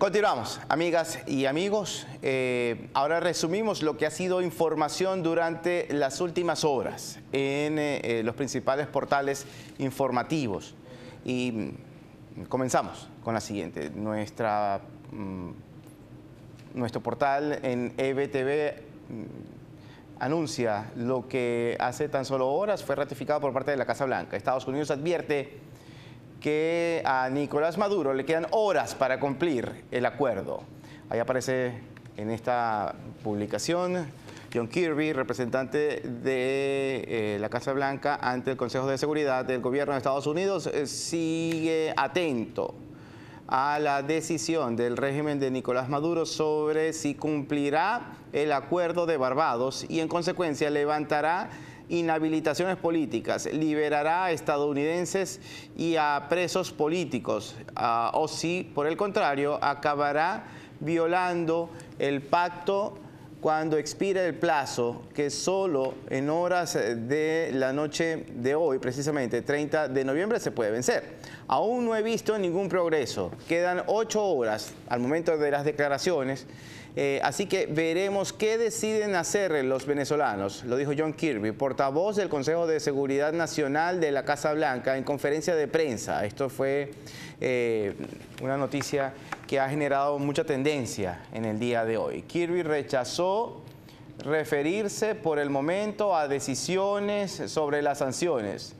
Continuamos, amigas y amigos. Eh, ahora resumimos lo que ha sido información durante las últimas horas en eh, eh, los principales portales informativos. Y mm, comenzamos con la siguiente. Mm, nuestro portal en EBTV mm, anuncia lo que hace tan solo horas fue ratificado por parte de la Casa Blanca. Estados Unidos advierte que a Nicolás Maduro le quedan horas para cumplir el acuerdo. Ahí aparece en esta publicación John Kirby, representante de eh, la Casa Blanca ante el Consejo de Seguridad del Gobierno de Estados Unidos, eh, sigue atento a la decisión del régimen de Nicolás Maduro sobre si cumplirá el acuerdo de Barbados y en consecuencia levantará inhabilitaciones políticas, liberará a estadounidenses y a presos políticos, ah, o si, por el contrario, acabará violando el pacto cuando expire el plazo, que solo en horas de la noche de hoy, precisamente 30 de noviembre, se puede vencer. Aún no he visto ningún progreso. Quedan ocho horas al momento de las declaraciones eh, así que veremos qué deciden hacer los venezolanos, lo dijo John Kirby, portavoz del Consejo de Seguridad Nacional de la Casa Blanca en conferencia de prensa. Esto fue eh, una noticia que ha generado mucha tendencia en el día de hoy. Kirby rechazó referirse por el momento a decisiones sobre las sanciones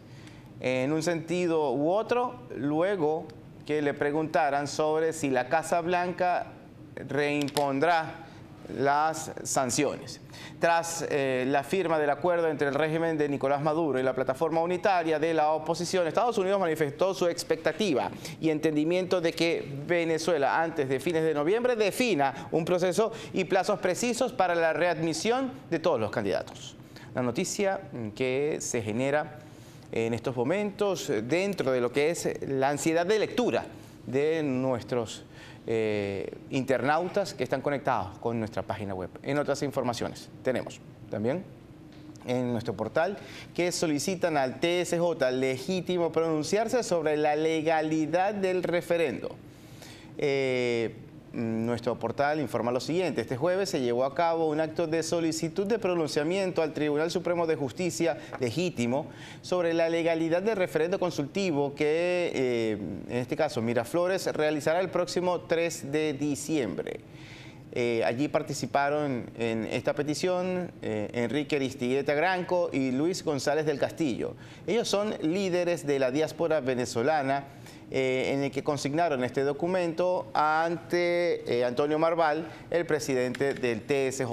en un sentido u otro, luego que le preguntaran sobre si la Casa Blanca reimpondrá las sanciones. Tras eh, la firma del acuerdo entre el régimen de Nicolás Maduro y la plataforma unitaria de la oposición, Estados Unidos manifestó su expectativa y entendimiento de que Venezuela antes de fines de noviembre defina un proceso y plazos precisos para la readmisión de todos los candidatos. La noticia que se genera en estos momentos eh, dentro de lo que es la ansiedad de lectura de nuestros eh, internautas que están conectados con nuestra página web. En otras informaciones tenemos también en nuestro portal que solicitan al TSJ legítimo pronunciarse sobre la legalidad del referendo. Eh, nuestro portal informa lo siguiente. Este jueves se llevó a cabo un acto de solicitud de pronunciamiento al Tribunal Supremo de Justicia legítimo sobre la legalidad del referendo consultivo que, eh, en este caso, Miraflores realizará el próximo 3 de diciembre. Eh, allí participaron en esta petición eh, Enrique Aristigueta Granco y Luis González del Castillo. Ellos son líderes de la diáspora venezolana eh, en el que consignaron este documento ante Antonio Marval, el presidente del TSJ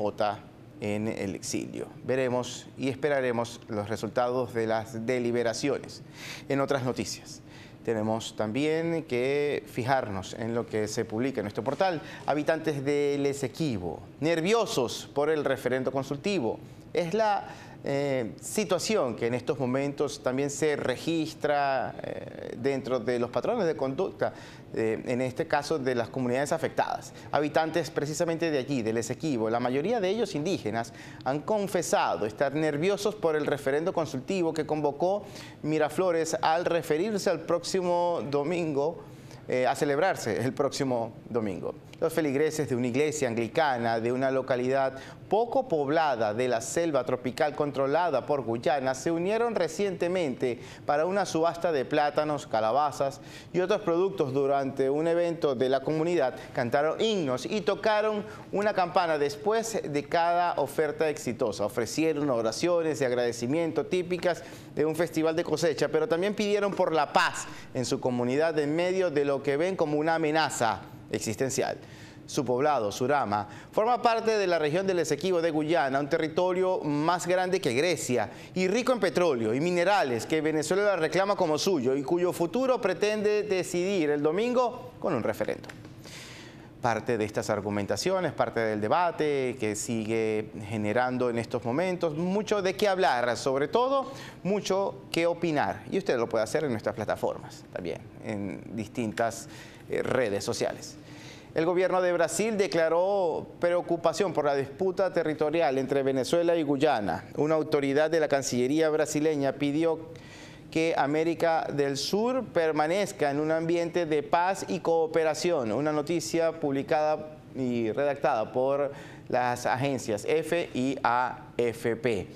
en el exilio. Veremos y esperaremos los resultados de las deliberaciones. En otras noticias. Tenemos también que fijarnos en lo que se publica en nuestro portal. Habitantes del Esequibo, nerviosos por el referendo consultivo. Es la eh, situación que en estos momentos también se registra eh, dentro de los patrones de conducta, eh, en este caso de las comunidades afectadas. Habitantes precisamente de allí, del Esequibo, la mayoría de ellos indígenas, han confesado estar nerviosos por el referendo consultivo que convocó Miraflores al referirse al próximo domingo eh, a celebrarse el próximo domingo. Los feligreses de una iglesia anglicana de una localidad poco poblada de la selva tropical controlada por Guyana se unieron recientemente para una subasta de plátanos, calabazas y otros productos durante un evento de la comunidad. Cantaron himnos y tocaron una campana después de cada oferta exitosa. Ofrecieron oraciones de agradecimiento típicas de un festival de cosecha, pero también pidieron por la paz en su comunidad en medio de lo que ven como una amenaza existencial. Su poblado, Surama, forma parte de la región del Esequibo de Guyana, un territorio más grande que Grecia y rico en petróleo y minerales que Venezuela reclama como suyo y cuyo futuro pretende decidir el domingo con un referéndum parte de estas argumentaciones, parte del debate que sigue generando en estos momentos. Mucho de qué hablar, sobre todo mucho que opinar. Y usted lo puede hacer en nuestras plataformas también, en distintas eh, redes sociales. El gobierno de Brasil declaró preocupación por la disputa territorial entre Venezuela y Guyana. Una autoridad de la Cancillería brasileña pidió que América del Sur permanezca en un ambiente de paz y cooperación. Una noticia publicada y redactada por las agencias F y AFP.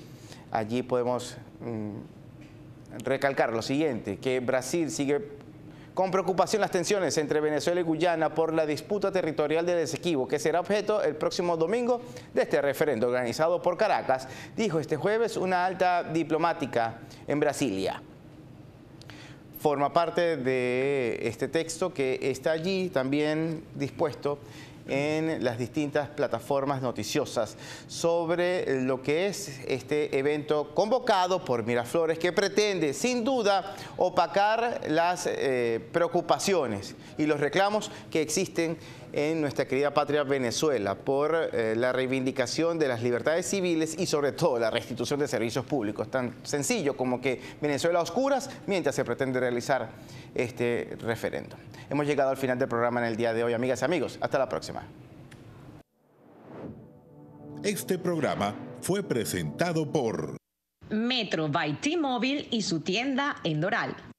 Allí podemos mm, recalcar lo siguiente, que Brasil sigue con preocupación las tensiones entre Venezuela y Guyana por la disputa territorial del desequivo... que será objeto el próximo domingo de este referendo organizado por Caracas, dijo este jueves una alta diplomática en Brasilia forma parte de este texto que está allí también dispuesto en las distintas plataformas noticiosas sobre lo que es este evento convocado por Miraflores que pretende sin duda opacar las eh, preocupaciones y los reclamos que existen en nuestra querida patria Venezuela por eh, la reivindicación de las libertades civiles y sobre todo la restitución de servicios públicos. Tan sencillo como que Venezuela a oscuras mientras se pretende realizar este referendo. Hemos llegado al final del programa en el día de hoy, amigas y amigos. Hasta la próxima. Este programa fue presentado por Metro by T-Mobile y su tienda en Doral.